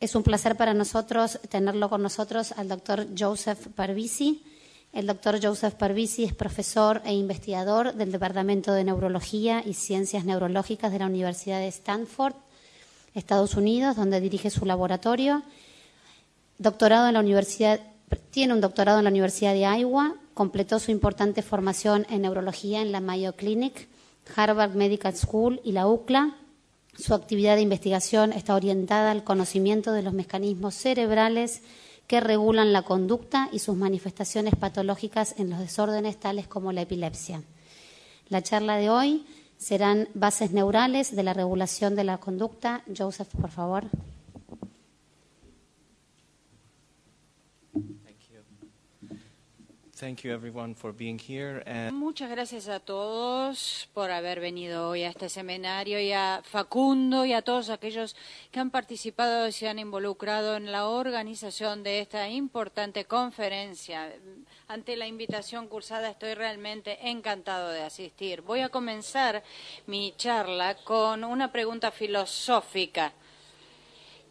Es un placer para nosotros tenerlo con nosotros al doctor Joseph Parvisi. El doctor Joseph Parvisi es profesor e investigador del Departamento de Neurología y Ciencias Neurológicas de la Universidad de Stanford, Estados Unidos, donde dirige su laboratorio. Doctorado en la Universidad, tiene un doctorado en la Universidad de Iowa, completó su importante formación en neurología en la Mayo Clinic, Harvard Medical School y la UCLA, su actividad de investigación está orientada al conocimiento de los mecanismos cerebrales que regulan la conducta y sus manifestaciones patológicas en los desórdenes tales como la epilepsia. La charla de hoy serán bases neurales de la regulación de la conducta. Joseph, por favor. Muchas gracias a todos por haber venido hoy a este seminario y a Facundo y a todos aquellos que han participado y se han involucrado en la organización de esta importante conferencia. Ante la invitación cursada estoy realmente encantado de asistir. Voy a comenzar mi charla con una pregunta filosófica.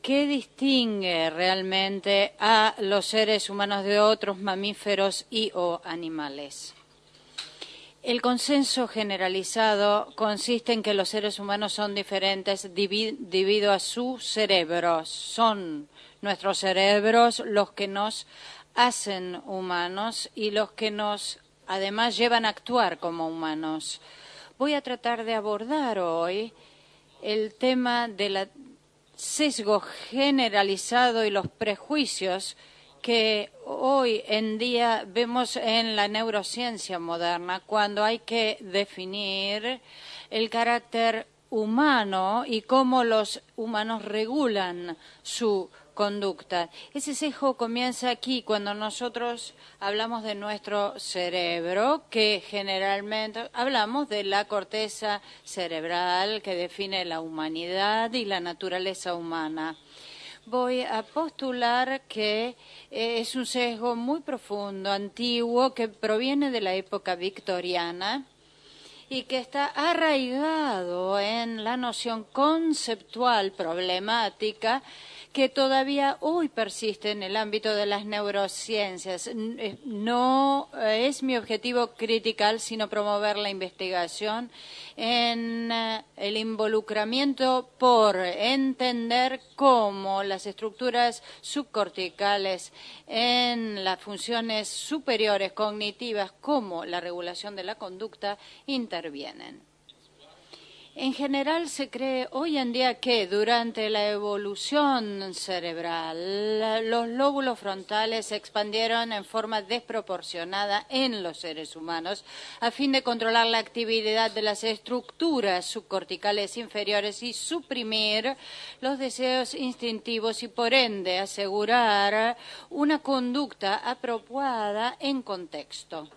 ¿Qué distingue realmente a los seres humanos de otros mamíferos y o animales? El consenso generalizado consiste en que los seres humanos son diferentes debido a sus cerebros. Son nuestros cerebros los que nos hacen humanos y los que nos además llevan a actuar como humanos. Voy a tratar de abordar hoy el tema de la sesgo generalizado y los prejuicios que hoy en día vemos en la neurociencia moderna, cuando hay que definir el carácter humano y cómo los humanos regulan su conducta. Ese sesgo comienza aquí cuando nosotros hablamos de nuestro cerebro, que generalmente hablamos de la corteza cerebral que define la humanidad y la naturaleza humana. Voy a postular que eh, es un sesgo muy profundo, antiguo, que proviene de la época victoriana y que está arraigado en la noción conceptual problemática que todavía hoy persiste en el ámbito de las neurociencias. Eh, no eh, es mi objetivo critical, sino promover la investigación en eh, el involucramiento por entender cómo las estructuras subcorticales en las funciones superiores cognitivas, como la regulación de la conducta, intervienen. En general se cree hoy en día que durante la evolución cerebral los lóbulos frontales se expandieron en forma desproporcionada en los seres humanos a fin de controlar la actividad de las estructuras subcorticales inferiores y suprimir los deseos instintivos y por ende asegurar una conducta apropiada en contexto.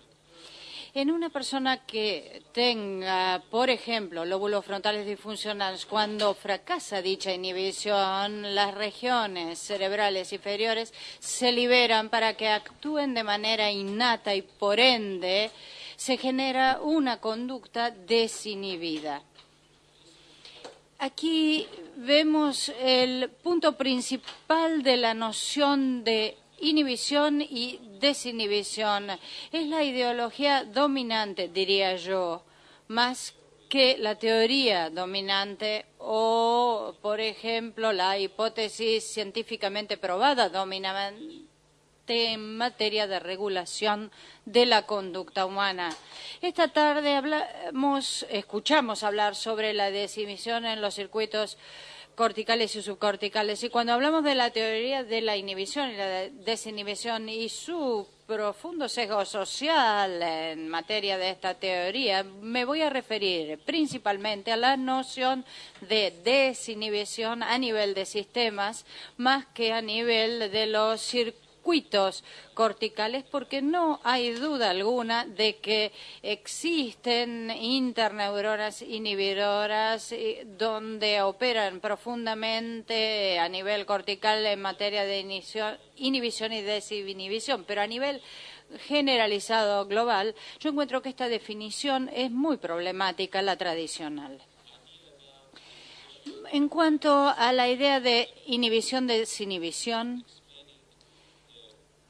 En una persona que tenga, por ejemplo, lóbulos frontales disfuncionales, cuando fracasa dicha inhibición, las regiones cerebrales inferiores se liberan para que actúen de manera innata y por ende se genera una conducta desinhibida. Aquí vemos el punto principal de la noción de inhibición y desinhibición. Es la ideología dominante, diría yo, más que la teoría dominante o, por ejemplo, la hipótesis científicamente probada dominante en materia de regulación de la conducta humana. Esta tarde hablamos, escuchamos hablar sobre la desinhibición en los circuitos corticales y subcorticales. Y cuando hablamos de la teoría de la inhibición y la desinhibición y su profundo sesgo social en materia de esta teoría, me voy a referir principalmente a la noción de desinhibición a nivel de sistemas más que a nivel de los circuitos corticales porque no hay duda alguna de que existen interneuronas inhibidoras eh, donde operan profundamente a nivel cortical en materia de inhibición y desinhibición, pero a nivel generalizado global, yo encuentro que esta definición es muy problemática, la tradicional. En cuanto a la idea de inhibición-desinhibición,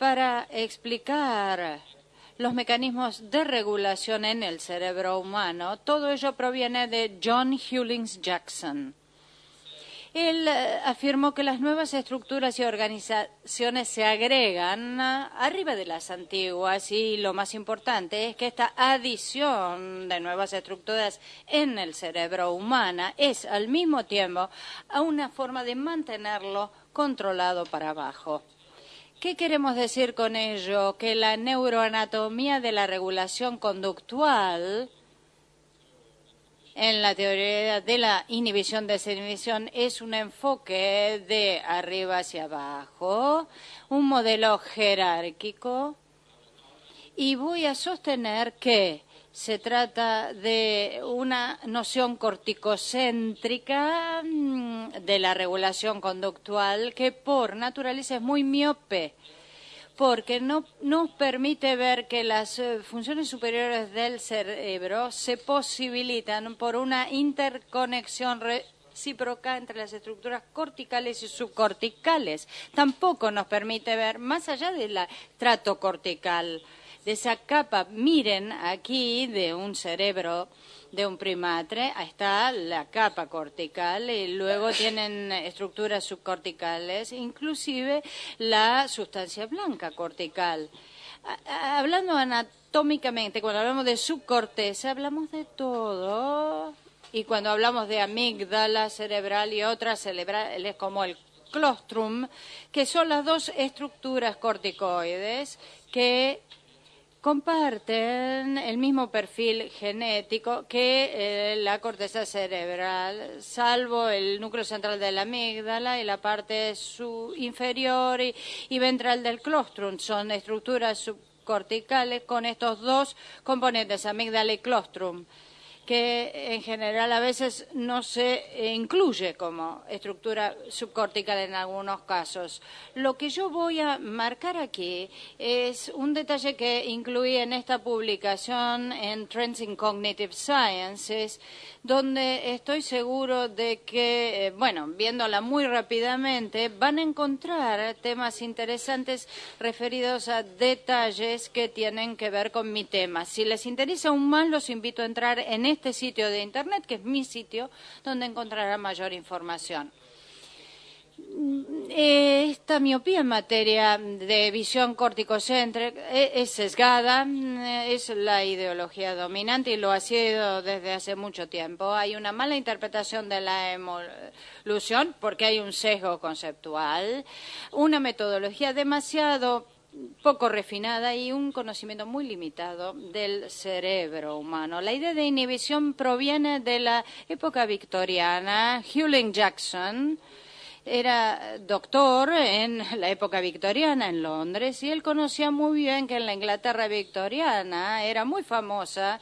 para explicar los mecanismos de regulación en el cerebro humano. Todo ello proviene de John Hewlings Jackson. Él eh, afirmó que las nuevas estructuras y organizaciones se agregan eh, arriba de las antiguas y lo más importante es que esta adición de nuevas estructuras en el cerebro humano es al mismo tiempo una forma de mantenerlo controlado para abajo. ¿Qué queremos decir con ello? Que la neuroanatomía de la regulación conductual en la teoría de la inhibición desinhibición es un enfoque de arriba hacia abajo, un modelo jerárquico y voy a sostener que se trata de una noción corticocéntrica mm, de la regulación conductual que por naturaleza es muy miope porque no nos permite ver que las eh, funciones superiores del cerebro se posibilitan por una interconexión recíproca entre las estructuras corticales y subcorticales. Tampoco nos permite ver más allá del trato cortical de esa capa, miren aquí, de un cerebro de un primatre, está la capa cortical y luego tienen estructuras subcorticales, inclusive la sustancia blanca cortical. Hablando anatómicamente, cuando hablamos de subcorteza, hablamos de todo. Y cuando hablamos de amígdala cerebral y otras cerebrales como el clostrum, que son las dos estructuras corticoides que comparten el mismo perfil genético que eh, la corteza cerebral, salvo el núcleo central de la amígdala y la parte inferior y, y ventral del clostrum. Son estructuras subcorticales con estos dos componentes, amígdala y clostrum que en general a veces no se eh, incluye como estructura subcortical en algunos casos. Lo que yo voy a marcar aquí es un detalle que incluí en esta publicación en Trends in Cognitive Sciences, donde estoy seguro de que, eh, bueno, viéndola muy rápidamente, van a encontrar temas interesantes referidos a detalles que tienen que ver con mi tema. Si les interesa aún más, los invito a entrar en este este sitio de Internet, que es mi sitio, donde encontrará mayor información. Mm, eh, esta miopía en materia de visión corticocéntrica eh, es sesgada, mm, es la ideología dominante y lo ha sido desde hace mucho tiempo. Hay una mala interpretación de la evolución porque hay un sesgo conceptual, una metodología demasiado poco refinada y un conocimiento muy limitado del cerebro humano. La idea de inhibición proviene de la época victoriana. Hewlett Jackson era doctor en la época victoriana en Londres y él conocía muy bien que en la Inglaterra victoriana era muy famosa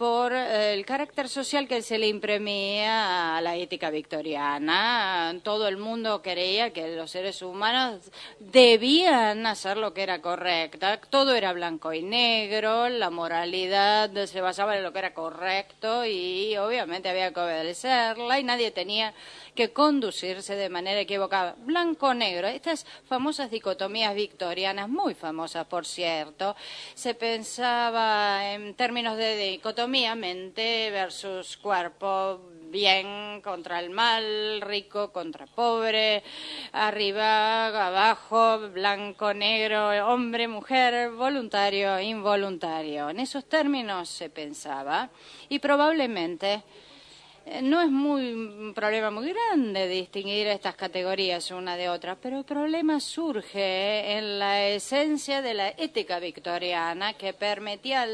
por eh, el carácter social que se le imprimía a la ética victoriana. Todo el mundo creía que los seres humanos debían hacer lo que era correcto. Todo era blanco y negro, la moralidad se basaba en lo que era correcto y obviamente había que obedecerla y nadie tenía que conducirse de manera equivocada. Blanco-negro, estas famosas dicotomías victorianas, muy famosas por cierto, se pensaba en términos de dicotomía mía mente versus cuerpo, bien contra el mal, rico contra pobre, arriba, abajo, blanco, negro, hombre, mujer, voluntario, involuntario. En esos términos se pensaba y probablemente eh, no es muy, mm, un problema muy grande distinguir estas categorías una de otra, pero el problema surge eh, en la esencia de la ética victoriana que permitía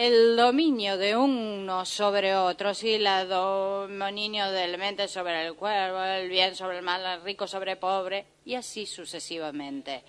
el, dominio de uno sobre otro, y la dominio del mente sobre el cuerpo, el bien sobre el mal, el rico sobre el pobre y así sucesivamente.